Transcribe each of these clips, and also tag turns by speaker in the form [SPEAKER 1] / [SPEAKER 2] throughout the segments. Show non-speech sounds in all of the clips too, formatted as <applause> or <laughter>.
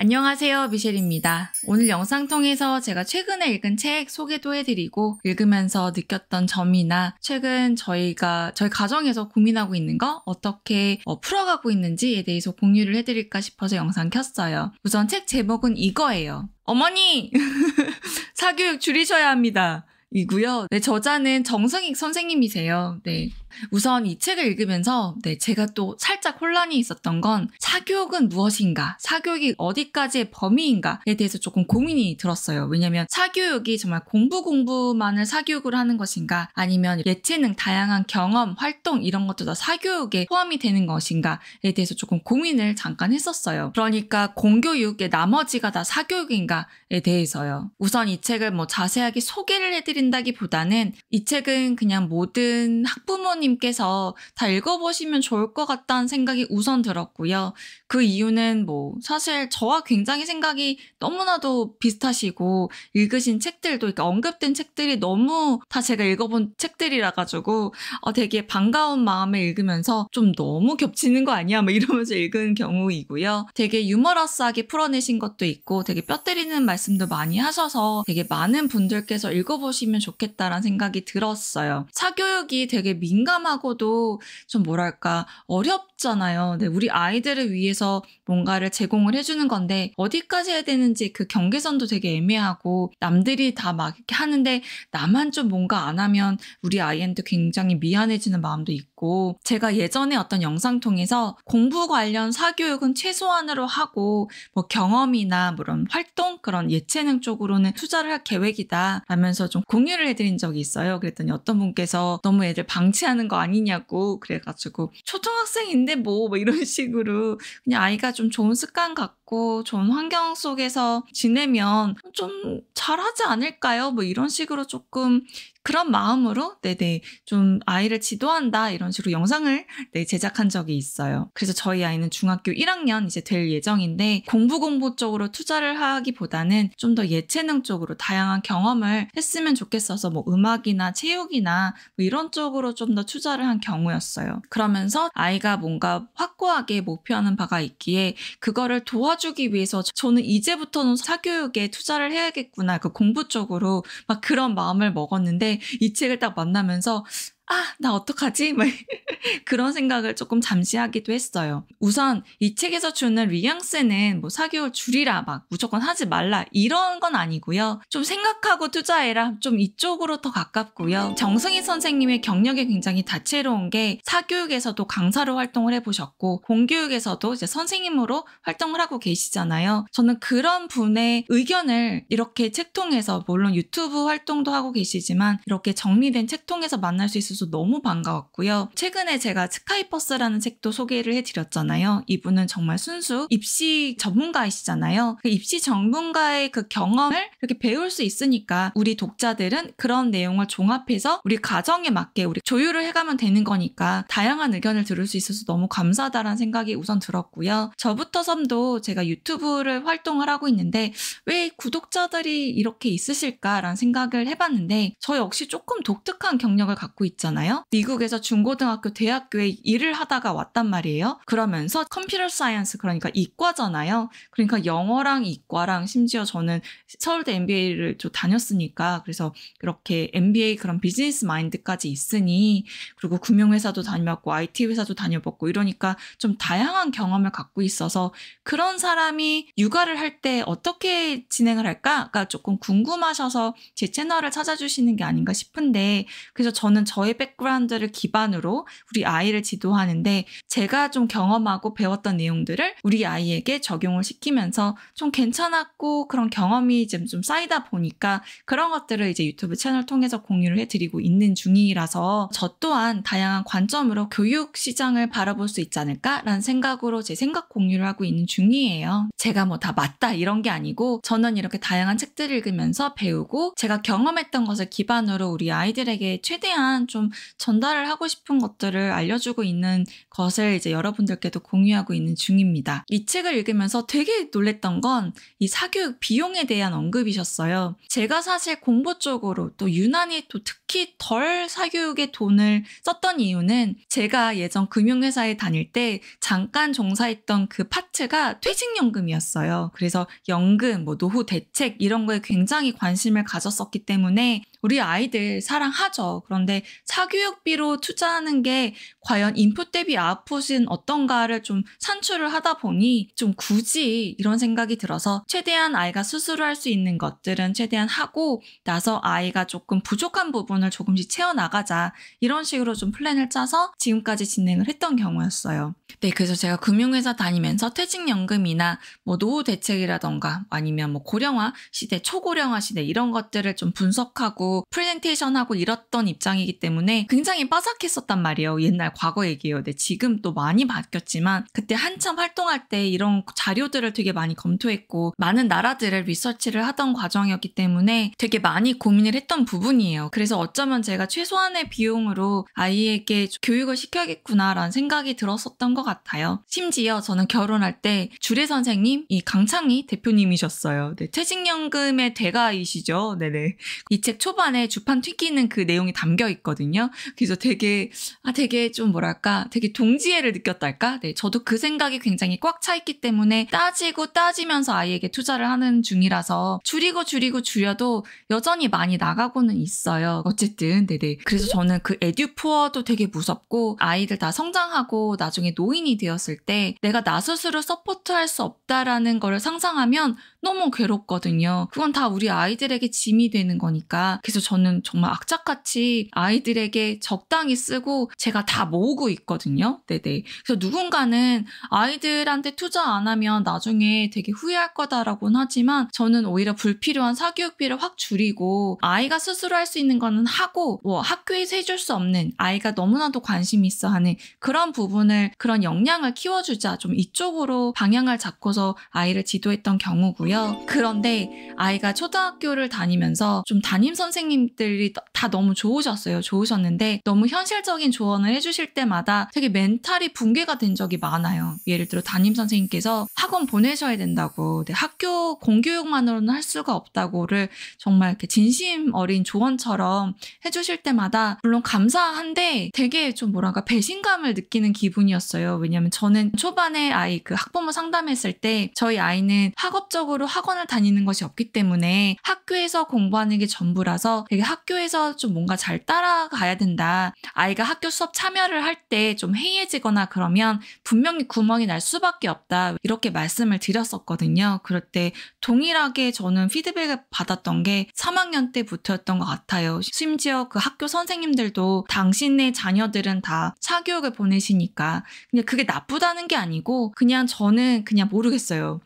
[SPEAKER 1] 안녕하세요. 미셸입니다. 오늘 영상 통해서 제가 최근에 읽은 책 소개도 해드리고 읽으면서 느꼈던 점이나 최근 저희가 저희 가정에서 고민하고 있는 거 어떻게 어, 풀어가고 있는지에 대해서 공유를 해드릴까 싶어서 영상 켰어요. 우선 책 제목은 이거예요. 어머니! <laughs> 사교육 줄이셔야 합니다. 이고요. 네, 저자는 정승익 선생님이세요. 네. 우선 이 책을 읽으면서 네, 제가 또 살짝 혼란이 있었던 건 사교육은 무엇인가? 사교육이 어디까지의 범위인가에 대해서 조금 고민이 들었어요. 왜냐면 사교육이 정말 공부 공부만을 사교육으로 하는 것인가? 아니면 예체능 다양한 경험, 활동 이런 것도 다 사교육에 포함이 되는 것인가에 대해서 조금 고민을 잠깐 했었어요. 그러니까 공교육의 나머지가 다 사교육인가에 대해서요. 우선 이 책을 뭐 자세하게 소개를 해드리 드린다기보다는이 책은 그냥 모든 학부모님께서 다 읽어보시면 좋을 것 같다는 생각이 우선 들었고요. 그 이유는 뭐 사실 저와 굉장히 생각이 너무나도 비슷하시고 읽으신 책들도 그러니까 언급된 책들이 너무 다 제가 읽어본 책들이라 가지고 어, 되게 반가운 마음에 읽으면서 좀 너무 겹치는 거 아니야? 막 이러면서 읽은 경우이고요. 되게 유머러스하게 풀어내신 것도 있고 되게 뼈 때리는 말씀도 많이 하셔서 되게 많은 분들께서 읽어보시면 시면 좋겠다라는 생각이 들었어요. 사교육이 되게 민감하고도 좀 뭐랄까 어렵 어렵잖아요. 네, 우리 아이들을 위해서 뭔가를 제공을 해주는 건데 어디까지 해야 되는지 그 경계선도 되게 애매하고 남들이 다 막 이렇게 하는데 나만 좀 뭔가 안 하면 우리 아이한테 굉장히 미안해지는 마음도 있고 제가 예전에 어떤 영상 통해서 공부 관련 사교육은 최소한으로 하고 뭐 경험이나 그런 뭐 활동 그런 예체능 쪽으로는 투자를 할 계획이다 라면서 좀 공유를 해드린 적이 있어요. 그랬더니 어떤 분께서 너무 애들 방치하는 거 아니냐고 그래가지고 초등학생인데 아닌데 뭐, 뭐 이런 <laughs> 식으로 그냥 아이가 좀 좋은 습관 갖고 좋은 환경 속에서 지내면 좀 잘하지 않을까요? 뭐 이런 식으로 조금 그런 마음으로 네네 네, 좀 아이를 지도한다 이런 식으로 영상을 네 제작한 적이 있어요. 그래서 저희 아이는 중학교 1학년 이제 될 예정인데 공부 공부 쪽으로 투자를 하기보다는 좀 더 예체능 쪽으로 다양한 경험을 했으면 좋겠어서 뭐 음악이나 체육이나 뭐 이런 쪽으로 좀 더 투자를 한 경우였어요. 그러면서 아이가 뭔가 확고하게 목표하는 바가 있기에 그거를 도와주기 위해서 저는 이제부터는 사교육에 투자를 해야겠구나 그 공부 쪽으로 막 그런 마음을 먹었는데 이 책을 딱 만나면서 아, 나 어떡하지? 막 <laughs> 그런 생각을 조금 잠시 하기도 했어요. 우선 이 책에서 주는 리앙스는 뭐 4개월 줄이라 막 무조건 하지 말라 이런 건 아니고요. 좀 생각하고 투자해라 좀 이쪽으로 더 가깝고요. 정승희 선생님의 경력이 굉장히 다채로운 게 사교육에서도 강사로 활동을 해보셨고 공교육에서도 이제 선생님으로 활동을 하고 계시잖아요. 저는 그런 분의 의견을 이렇게 책 통해서 물론 유튜브 활동도 하고 계시지만 이렇게 정리된 책 통해서 만날 수 있어서 해주셔서 너무 반가웠고요. 최근에 제가 스카이퍼스라는 책도 소개를 해드렸잖아요. 이분은 정말 순수 입시 전문가이시잖아요. 그 입시 전문가의 그 경험을 이렇게 배울 수 있으니까 우리 독자들은 그런 내용을 종합해서 우리 가정에 맞게 우리 조율을 해가면 되는 거니까 다양한 의견을 들을 수 있어서 너무 감사하다라는 생각이 우선 들었고요. 저부터 섬도 제가 유튜브를 활동을 하고 있는데 왜 구독자들이 이렇게 있으실까라는 생각을 해봤는데 저 역시 조금 독특한 경력을 갖고 있잖아요. 거잖아요. 미국에서 중고등학교, 대학교에 일을 하다가 왔단 말이에요. 그러면서 컴퓨터 사이언스 그러니까 이과잖아요. 그러니까 영어랑 이과랑 심지어 저는 서울대 MBA를 좀 다녔으니까 그래서 이렇게 MBA 그런 비즈니스 마인드까지 있으니 그리고 금융회사도 다녀봤고 IT 회사도 다녀봤고 이러니까 좀 다양한 경험을 갖고 있어서 그런 사람이 육아를 할 때 어떻게 진행을 할까가 조금 궁금하셔서 제 채널을 찾아주시는 게 아닌가 싶은데 그래서 저는 저의 백그라운드를 기반으로 우리 아이를 지도하는데 제가 좀 경험하고 배웠던 내용들을 우리 아이에게 적용을 시키면서 좀 괜찮았고 그런 경험이 지좀 쌓이다 보니까 그런 것들을 이제 유튜브 채널 통해서 공유를 해드리고 있는 중이라서 저 또한 다양한 관점으로 교육 시장을 바라볼 수 있지 않을까라는 생각으로 제 생각 공유를 하고 있는 중이에요. 제가 뭐 다 맞다 이런 게 아니고 저는 이렇게 다양한 책들을 읽으면서 배우고 제가 경험했던 것을 기반으로 우리 아이들에게 최대한 좀 전달을 하고 싶은 것들을 알려주고 있는 것을 이제 여러분들께도 공유하고 있는 중입니다. 이 책을 읽으면서 되게 놀랬던 건 이 사교육 비용에 대한 언급이셨어요. 제가 사실 공부 쪽으로 또 유난히 또 특히 덜 사교육에 돈을 썼던 이유는 제가 예전 금융회사에 다닐 때 잠깐 종사했던 그 파트가 퇴직연금이었어요. 그래서 연금, 뭐 노후 대책 이런 거에 굉장히 관심을 가졌었기 때문에 우리 아이들 사랑하죠. 그런데 사교육비로 투자하는 게 과연 인풋 대비 아웃풋은 어떤가를 좀 산출을 하다 보니 좀 굳이 이런 생각이 들어서 최대한 아이가 스스로 할 수 있는 것들은 최대한 하고 나서 아이가 조금 부족한 부분을 조금씩 채워나가자 이런 식으로 좀 플랜을 짜서 지금까지 진행을 했던 경우였어요. 네, 그래서 제가 금융회사 다니면서 퇴직연금이나 뭐 노후 대책이라던가 아니면 뭐 고령화 시대, 초고령화 시대 이런 것들을 좀 분석하고 프레젠테이션하고 이렇던 입장이기 때문에 굉장히 빠삭했었단 말이에요. 옛날 과거 얘기예요. 근 네, 지금 또 많이 바뀌었지만 그때 한참 활동할 때 이런 자료들을 되게 많이 검토했고 많은 나라들을 리서치를 하던 과정이었기 때문에 되게 많이 고민을 했던 부분이에요. 그래서 어쩌면 제가 최소한의 비용으로 아이에게 교육을 시켜야겠구나라는 생각이 들었었던 것 같아요. 심지어 저는 결혼할 때 주례 선생님 이 강창희 대표님이셨어요. 네, 퇴직연금의 대가이시죠. 네네. 이 책 초반에 주판 튀기는 그 내용이 담겨 있거든요. 그래서 되게 아 되게 좀 뭐랄까 되게 동지애를 느꼈달까. 네, 저도 그 생각이 굉장히 꽉 차 있기 때문에 따지고 따지면서 아이에게 투자를 하는 중이라서 줄이고 줄이고 줄여도 여전히 많이 나가고는 있어요. 어쨌든 네네. 그래서 저는 그 에듀푸어도 되게 무섭고 아이들 다 성장하고 나중에 노 노인이 되었을 때 내가 나 스스로 서포트할 수 없다라는 거를 상상하면 너무 괴롭거든요. 그건 다 우리 아이들에게 짐이 되는 거니까. 그래서 저는 정말 악착같이 아이들에게 적당히 쓰고 제가 다 모으고 있거든요. 네네. 그래서 누군가는 아이들한테 투자 안 하면 나중에 되게 후회할 거다라고는 하지만 저는 오히려 불필요한 사교육비를 확 줄이고 아이가 스스로 할 수 있는 거는 하고 뭐 학교에서 해줄 수 없는 아이가 너무나도 관심 있어 하는 그런 부분을 그런 역량을 키워주자 좀 이쪽으로 방향을 잡고서 아이를 지도했던 경우고요. 있고요. 그런데 아이가 초등학교를 다니면서 좀 담임 선생님들이 다 너무 좋으셨어요. 좋으셨는데 너무 현실적인 조언을 해주실 때마다 되게 멘탈이 붕괴가 된 적이 많아요. 예를 들어 담임 선생님께서 학원 보내셔야 된다고 네, 학교 공교육만으로는 할 수가 없다고를 정말 이렇게 진심 어린 조언처럼 해주실 때마다 물론 감사한데 되게 좀 뭐랄까 배신감을 느끼는 기분이었어요. 왜냐면 하 저는 초반에 아이 그 학부모 상담했을 때 저희 아이는 학업적으로 전로 학원을 다니는 것이 없기 때문에 학교에서 공부하는 게 전부라서 되게 학교에서 좀 뭔가 잘 따라가야 된다. 아이가 학교 수업 참여를 할 때 좀 해이해지거나 그러면 분명히 구멍이 날 수밖에 없다. 이렇게 말씀을 드렸었거든요. 그럴 때 동일하게 저는 피드백을 받았던 게 3학년 때부터였던 것 같아요. 심지어 그 학교 선생님들도 당신의 자녀들은 다 사교육을 보내시니까 그냥 그게 나쁘다는 게 아니고 그냥 저는 그냥 모르겠어요.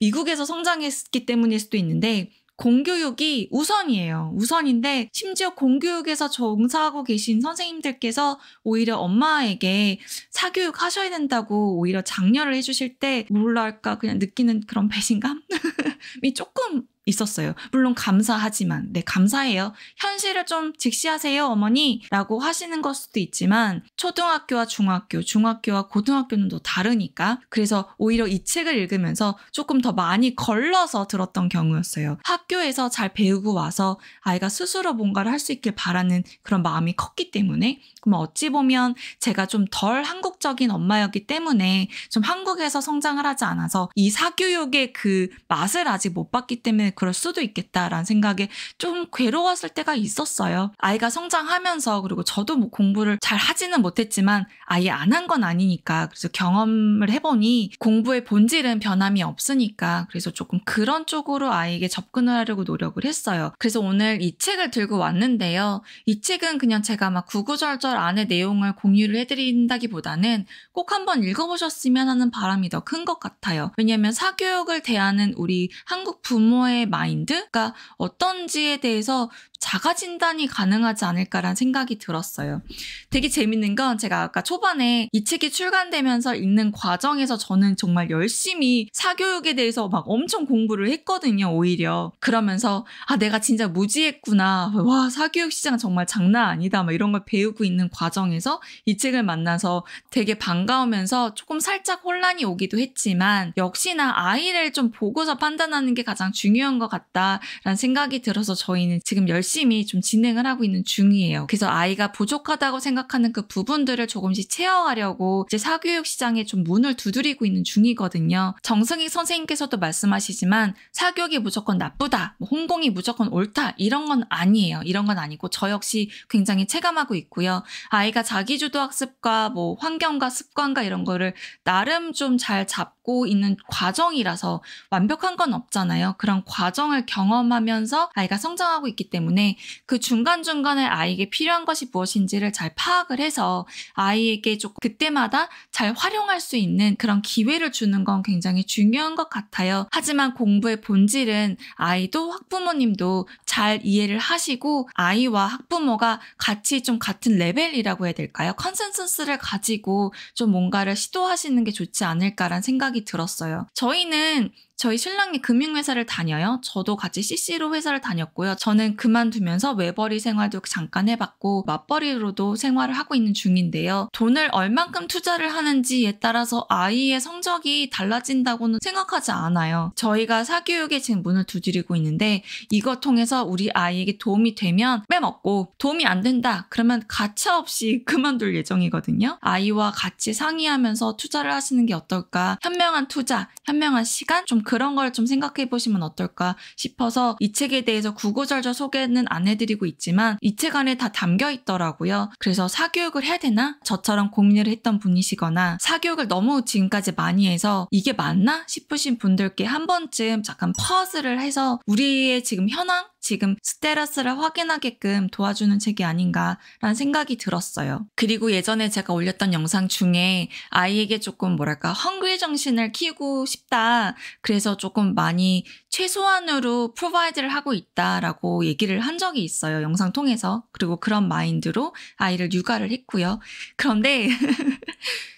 [SPEAKER 1] 미국에서 성장했기 때문일 수도 있는데 공교육이 우선이에요. 우선인데 심지어 공교육에서 종사하고 계신 선생님들께서 오히려 엄마에게 사교육 하셔야 된다고 오히려 장려를 해주실 때 뭐랄까 그냥 느끼는 그런 배신감이 <laughs> 조금 있었어요. 물론 감사하지만, 네, 감사해요. 현실을 좀 직시하세요, 어머니. 라고 하시는 걸 수도 있지만, 초등학교와 중학교, 중학교와 고등학교는 또 다르니까. 그래서 오히려 이 책을 읽으면서 조금 더 많이 걸러서 들었던 경우였어요. 학교에서 잘 배우고 와서 아이가 스스로 뭔가를 할 수 있길 바라는 그런 마음이 컸기 때문에, 그럼 어찌 보면 제가 좀 덜 한국적인 엄마였기 때문에 좀 한국에서 성장을 하지 않아서 이 사교육의 그 맛을 아직 못 봤기 때문에 그럴 수도 있겠다라는 생각에 좀 괴로웠을 때가 있었어요. 아이가 성장하면서 그리고 저도 뭐 공부를 잘 하지는 못했지만 아예 안 한 건 아니니까 그래서 경험을 해보니 공부의 본질은 변함이 없으니까 그래서 조금 그런 쪽으로 아이에게 접근을 하려고 노력을 했어요. 그래서 오늘 이 책을 들고 왔는데요. 이 책은 그냥 제가 막 구구절절 안의 내용을 공유를 해드린다기보다는 꼭 한번 읽어보셨으면 하는 바람이 더 큰 것 같아요. 왜냐하면 사교육을 대하는 우리 한국 부모의 마인드가 그러니까 어떤지에 대해서 자가 진단이 가능하지 않을까라는 생각이 들었어요. 되게 재밌는 건 제가 아까 초반에 이 책이 출간되면서 읽는 과정에서 저는 정말 열심히 사교육에 대해서 막 엄청 공부를 했거든요, 오히려. 그러면서 아, 내가 진짜 무지했구나. 와, 사교육 시장 정말 장난 아니다. 막 이런 걸 배우고 있는 과정에서 이 책을 만나서 되게 반가우면서 조금 살짝 혼란이 오기도 했지만 역시나 아이를 좀 보고서 판단하는 게 가장 중요한 것 같다라는 생각이 들어서 저희는 지금 열심히 열심히 좀 진행을 하고 있는 중이에요. 그래서 아이가 부족하다고 생각하는 그 부분들을 조금씩 채워가려고 이제 사교육 시장에 좀 문을 두드리고 있는 중이거든요. 정승희 선생님께서도 말씀하시지만 사교육이 무조건 나쁘다, 뭐 홍공이 무조건 옳다 이런 건 아니에요. 이런 건 아니고 저 역시 굉장히 체감하고 있고요. 아이가 자기주도 학습과 뭐 환경과 습관과 이런 거를 나름 좀 잘 잡고 있는 과정이라서 완벽한 건 없잖아요. 그런 과정을 경험하면서 아이가 성장하고 있기 때문에 때문에 그 중간중간에 아이에게 필요한 것이 무엇인지를 잘 파악을 해서 아이에게 조금 그때마다 잘 활용할 수 있는 그런 기회를 주는 건 굉장히 중요한 것 같아요. 하지만 공부의 본질은 아이도 학부모님도 잘 이해를 하시고 아이와 학부모가 같이 좀 같은 레벨이라고 해야 될까요? 컨센서스를 가지고 좀 뭔가를 시도하시는 게 좋지 않을까란 생각이 들었어요. 저희는 저희 신랑이 금융회사를 다녀요. 저도 같이 CC로 회사를 다녔고요. 저는 그만두면서 외벌이 생활도 잠깐 해봤고 맞벌이로도 생활을 하고 있는 중인데요. 돈을 얼만큼 투자를 하는지에 따라서 아이의 성적이 달라진다고는 생각하지 않아요. 저희가 사교육에 지금 문을 두드리고 있는데 이거 통해서 우리 아이에게 도움이 되면 빼먹고 도움이 안 된다 그러면 가차없이 <laughs> 그만둘 예정이거든요. 아이와 같이 상의하면서 투자를 하시는 게 어떨까? 현명한 투자, 현명한 시간, 좀 그런 걸 좀 생각해 보시면 어떨까 싶어서 이 책에 대해서 구구절절 소개는 안 해드리고 있지만 이 책 안에 다 담겨 있더라고요. 그래서 사교육을 해야 되나? 저처럼 고민을 했던 분이시거나 사교육을 너무 지금까지 많이 해서 이게 맞나 싶으신 분들께 한 번쯤 잠깐 퍼즐을 해서 우리의 지금 현황 지금 스테라스를 확인하게끔 도와주는 책이 아닌가라는 생각이 들었어요. 그리고 예전에 제가 올렸던 영상 중에 아이에게 조금 뭐랄까 헝그리 정신을 키우고 싶다. 그래서 조금 많이 최소한으로 프로바이드를 하고 있다라고 얘기를 한 적이 있어요. 영상 통해서. 그리고 그런 마인드로 아이를 육아를 했고요. 그런데 <laughs>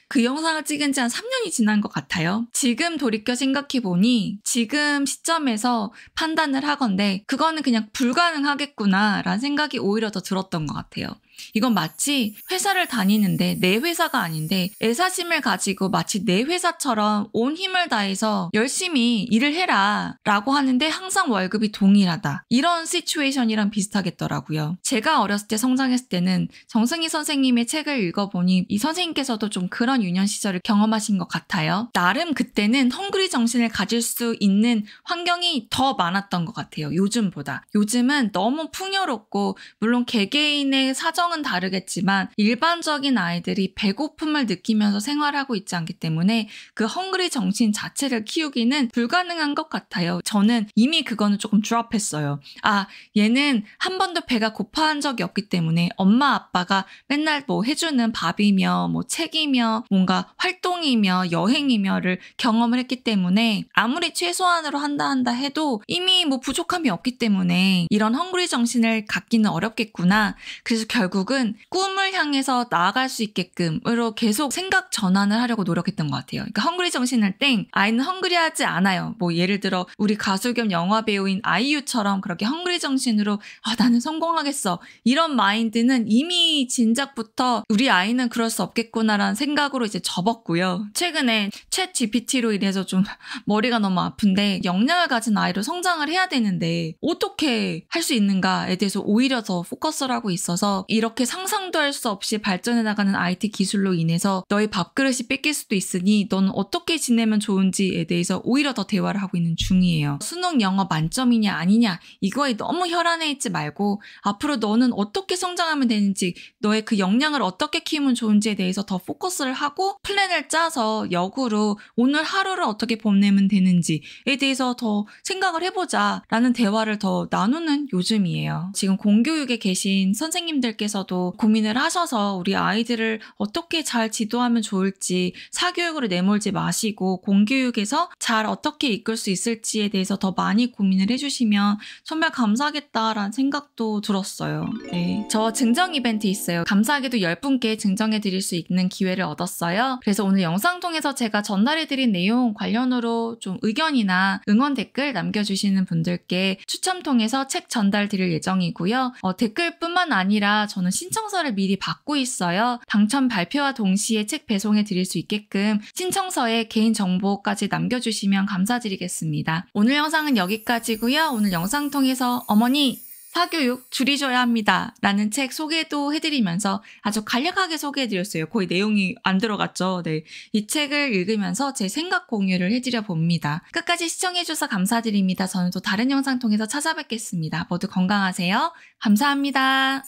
[SPEAKER 1] 그 영상을 찍은 지 한 3년이 지난 것 같아요. 지금 돌이켜 생각해 보니 지금 시점에서 판단을 하건데 그거는 그냥 불가능하겠구나라는 생각이 오히려 더 들었던 것 같아요. 이건 마치 회사를 다니는데 내 회사가 아닌데 애사심을 가지고 마치 내 회사처럼 온 힘을 다해서 열심히 일을 해라 라고 하는데 항상 월급이 동일하다. 이런 시츄에이션이랑 비슷하겠더라고요. 제가 어렸을 때 성장했을 때는 정승희 선생님의 책을 읽어보니 이 선생님께서도 좀 그런 유년 시절을 경험하신 것 같아요. 나름 그때는 헝그리 정신을 가질 수 있는 환경이 더 많았던 것 같아요. 요즘보다. 요즘은 너무 풍요롭고 물론 개개인의 사정 환경은 다르겠지만 일반적인 아이들이 배고픔을 느끼면서 생활하고 있지 않기 때문에 그 헝그리 정신 자체를 키우기는 불가능한 것 같아요. 저는 이미 그거는 조금 드랍했어요. 아, 얘는 한 번도 배가 고파한 적이 없기 때문에 엄마 아빠가 맨날 뭐 해주는 밥이며 뭐 책이며 뭔가 활동이며 여행이며를 경험을 했기 때문에 아무리 최소한으로 한다 한다 해도 이미 뭐 부족함이 없기 때문에 이런 헝그리 정신을 갖기는 어렵겠구나. 그래서 결국 결국은 꿈을 향해서 나아갈 수 있게끔으로 계속 생각 전환을 하려고 노력했던 것 같아요. 그러니까 헝그리 정신을 땡 아이는 헝그리하지 않아요. 뭐 예를 들어 우리 가수 겸 영화 배우인 아이유처럼 그렇게 헝그리 정신으로 아 나는 성공하겠어 이런 마인드는 이미 진작부터 우리 아이는 그럴 수 없겠구나라는 생각으로 이제 접었고요. 최근에 챗 GPT로 인해서 좀 머리가 너무 아픈데 역량을 가진 아이로 성장을 해야 되는데 어떻게 할 수 있는가에 대해서 오히려 더 포커스를 하고 있어서 이런 이렇게 상상도 할 수 없이 발전해 나가는 IT 기술로 인해서 너의 밥그릇이 뺏길 수도 있으니 넌 어떻게 지내면 좋은지에 대해서 오히려 더 대화를 하고 있는 중이에요. 수능 영어 만점이냐 아니냐 이거에 너무 혈안해 있지 말고 앞으로 너는 어떻게 성장하면 되는지 너의 그 역량을 어떻게 키우면 좋은지에 대해서 더 포커스를 하고 플랜을 짜서 역으로 오늘 하루를 어떻게 보내면 되는지에 대해서 더 생각을 해보자 라는 대화를 더 나누는 요즘이에요. 지금 공교육에 계신 선생님들께 어머서도 고민을 하셔서 우리 아이들을 어떻게 잘 지도하면 좋을지 사교육으로 내몰지 마시고 공교육에서 잘 어떻게 이끌 수 있을지에 대해서 더 많이 고민을 해주시면 정말 감사하겠다라는 생각도 들었어요. 네. 저 증정 이벤트 있어요. 감사하게도 10분께 증정해 드릴 수 있는 기회를 얻었어요. 그래서 오늘 영상 통해서 제가 전달해 드린 내용 관련으로 좀 의견이나 응원 댓글 남겨주시는 분들께 추첨 통해서 책 전달 드릴 예정이고요. 어, 댓글뿐만 아니라 저는 신청서를 미리 받고 있어요. 당첨 발표와 동시에 책 배송해 드릴 수 있게끔 신청서에 개인정보까지 남겨주시면 감사드리겠습니다. 오늘 영상은 여기까지고요. 오늘 영상 통해서 어머니 사교육 줄이줘야 합니다. 라는 책 소개도 해드리면서 아주 간략하게 소개해드렸어요. 거의 내용이 안 들어갔죠. 네. 이 책을 읽으면서 제 생각 공유를 해드려 봅니다. 끝까지 시청해주셔서 감사드립니다. 저는 또 다른 영상 통해서 찾아뵙겠습니다. 모두 건강하세요. 감사합니다.